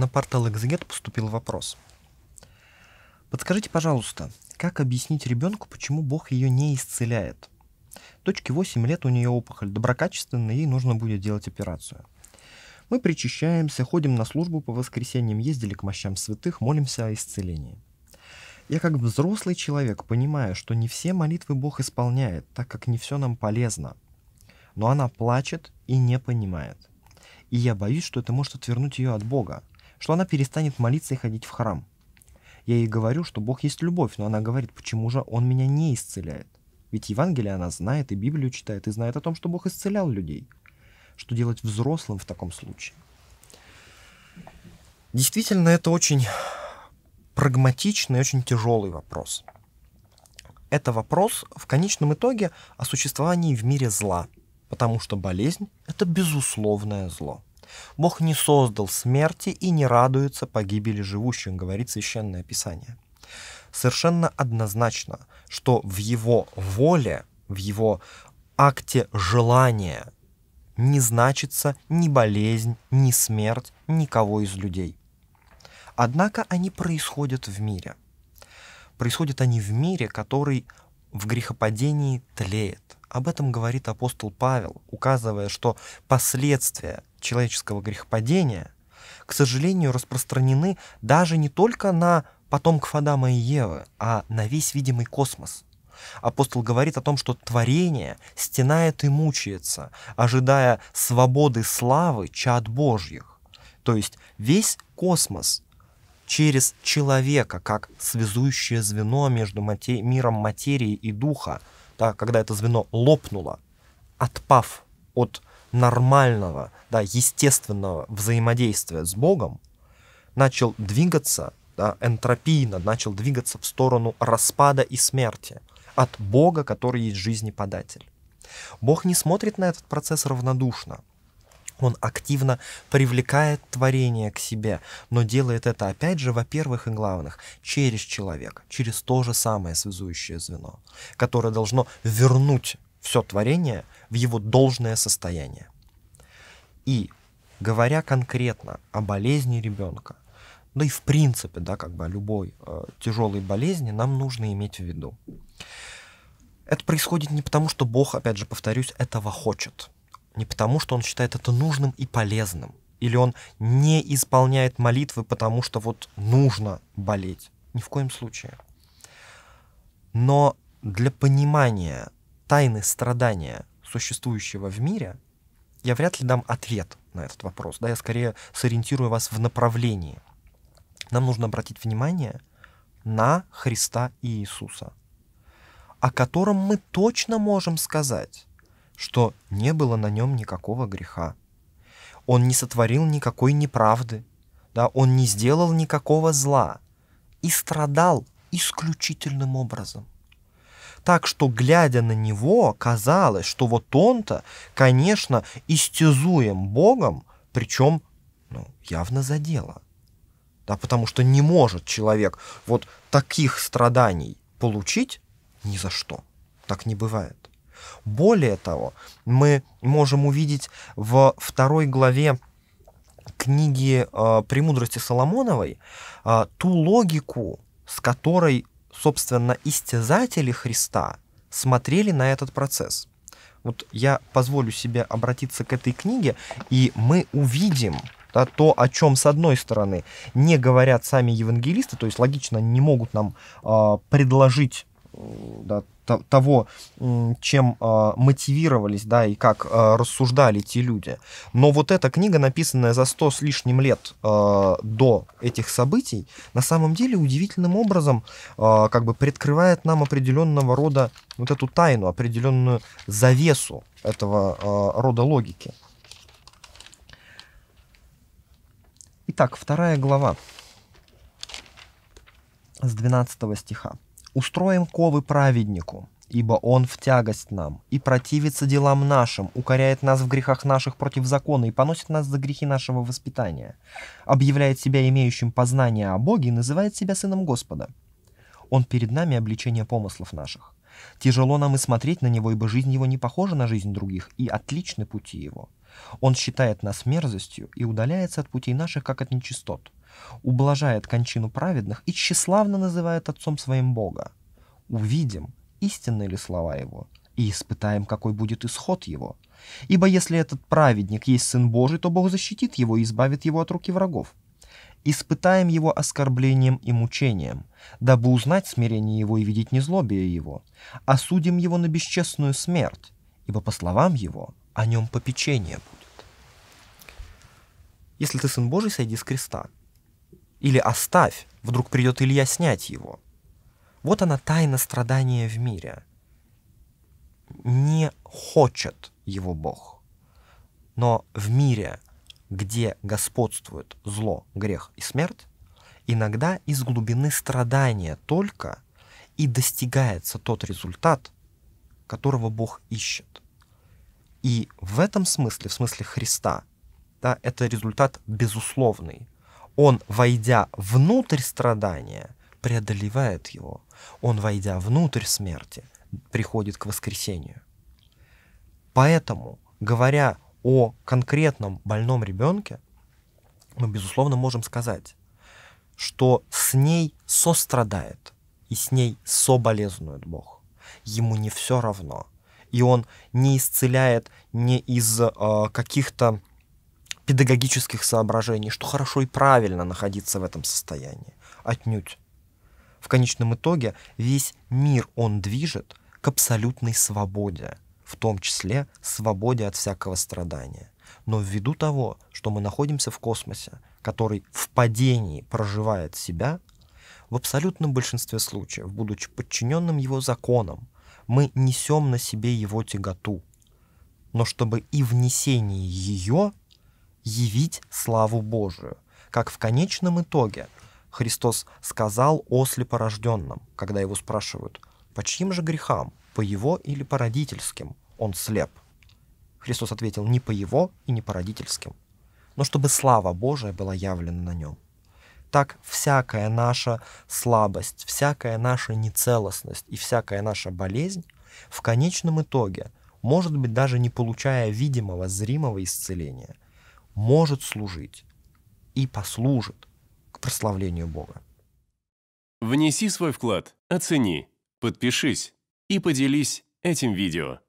на портал Экзегет поступил вопрос. Подскажите, пожалуйста, как объяснить ребенку, почему Бог ее не исцеляет? Дочке 8 лет, у нее опухоль доброкачественная, ей нужно будет делать операцию. Мы причащаемся, ходим на службу по воскресеньям, ездили к мощам святых, молимся о исцелении. Я как взрослый человек понимаю, что не все молитвы Бог исполняет, так как не все нам полезно. Но она плачет и не понимает. И я боюсь, что это может отвернуть ее от Бога что она перестанет молиться и ходить в храм. Я ей говорю, что Бог есть любовь, но она говорит, почему же Он меня не исцеляет? Ведь Евангелие она знает, и Библию читает, и знает о том, что Бог исцелял людей. Что делать взрослым в таком случае? Действительно, это очень прагматичный, очень тяжелый вопрос. Это вопрос в конечном итоге о существовании в мире зла, потому что болезнь – это безусловное зло. Бог не создал смерти и не радуется погибели живущих, говорит Священное Писание. Совершенно однозначно, что в его воле, в его акте желания не значится ни болезнь, ни смерть никого из людей. Однако они происходят в мире. Происходят они в мире, который в грехопадении тлеет. Об этом говорит апостол Павел, указывая, что последствия человеческого грехопадения, к сожалению, распространены даже не только на потомков Адама и Евы, а на весь видимый космос. Апостол говорит о том, что творение стенает и мучается, ожидая свободы славы чад Божьих. То есть весь космос через человека, как связующее звено между мате- миром материи и духа, да, когда это звено лопнуло, отпав от нормального, да, естественного взаимодействия с Богом начал двигаться да, энтропийно, начал двигаться в сторону распада и смерти от Бога, который есть жизнеподатель. Бог не смотрит на этот процесс равнодушно. Он активно привлекает творение к себе, но делает это, опять же, во-первых и главных, через человека, через то же самое связующее звено, которое должно вернуть все творение в его должное состояние. И говоря конкретно о болезни ребенка, да и в принципе, да, как бы о любой э, тяжелой болезни, нам нужно иметь в виду. Это происходит не потому, что Бог, опять же, повторюсь, этого хочет, не потому, что он считает это нужным и полезным, или он не исполняет молитвы, потому что вот нужно болеть. Ни в коем случае. Но для понимания тайны страдания, существующего в мире, я вряд ли дам ответ на этот вопрос. Да, я скорее сориентирую вас в направлении. Нам нужно обратить внимание на Христа и Иисуса, о котором мы точно можем сказать, что не было на нем никакого греха. Он не сотворил никакой неправды, да, он не сделал никакого зла и страдал исключительным образом – так что, глядя на него, казалось, что вот он-то, конечно, истязуем Богом, причем ну, явно за дело. Да, потому что не может человек вот таких страданий получить ни за что. Так не бывает. Более того, мы можем увидеть в второй главе книги э, «Премудрости Соломоновой» э, ту логику, с которой собственно, истязатели Христа смотрели на этот процесс. Вот я позволю себе обратиться к этой книге, и мы увидим, да, то, о чем, с одной стороны, не говорят сами евангелисты, то есть, логично, не могут нам э, предложить Э, да, того, чем э, мотивировались, да, и как э, рассуждали те люди. Но вот эта книга, написанная за сто с лишним лет э, до этих событий, на самом деле удивительным образом э, как бы предкрывает нам определенного рода вот эту тайну, определенную завесу этого э, рода логики. Итак, вторая глава с 12 стиха. Устроим ковы праведнику, ибо он в тягость нам, и противится делам нашим, укоряет нас в грехах наших против закона и поносит нас за грехи нашего воспитания, объявляет себя имеющим познание о Боге и называет себя сыном Господа. Он перед нами обличение помыслов наших. Тяжело нам и смотреть на него, ибо жизнь его не похожа на жизнь других, и отличны пути его. Он считает нас мерзостью и удаляется от путей наших, как от нечистот ублажает кончину праведных и тщеславно называет отцом своим Бога. Увидим, истинны ли слова его, и испытаем, какой будет исход его. Ибо если этот праведник есть Сын Божий, то Бог защитит его и избавит его от руки врагов. Испытаем его оскорблением и мучением, дабы узнать смирение его и видеть незлобие его. Осудим его на бесчестную смерть, ибо, по словам его, о нем попечение будет. Если ты Сын Божий, сойди с креста, или оставь, вдруг придет Илья снять его. Вот она тайна страдания в мире. Не хочет его Бог. Но в мире, где господствует зло, грех и смерть, иногда из глубины страдания только и достигается тот результат, которого Бог ищет. И в этом смысле, в смысле Христа, да, это результат безусловный – он, войдя внутрь страдания, преодолевает его. Он, войдя внутрь смерти, приходит к воскресению. Поэтому, говоря о конкретном больном ребенке, мы, безусловно, можем сказать, что с ней сострадает и с ней соболезнует Бог. Ему не все равно. И он не исцеляет не из э, каких-то педагогических соображений, что хорошо и правильно находиться в этом состоянии. Отнюдь. В конечном итоге весь мир он движет к абсолютной свободе, в том числе свободе от всякого страдания. Но ввиду того, что мы находимся в космосе, который в падении проживает себя, в абсолютном большинстве случаев, будучи подчиненным его законам, мы несем на себе его тяготу. Но чтобы и внесение ее явить славу Божию, как в конечном итоге Христос сказал о слепорожденном, когда его спрашивают, по чьим же грехам, по его или по родительским, он слеп? Христос ответил, не по его и не по родительским, но чтобы слава Божия была явлена на нем. Так всякая наша слабость, всякая наша нецелостность и всякая наша болезнь в конечном итоге, может быть, даже не получая видимого, зримого исцеления – может служить и послужит к прославлению Бога. Внеси свой вклад, оцени, подпишись и поделись этим видео.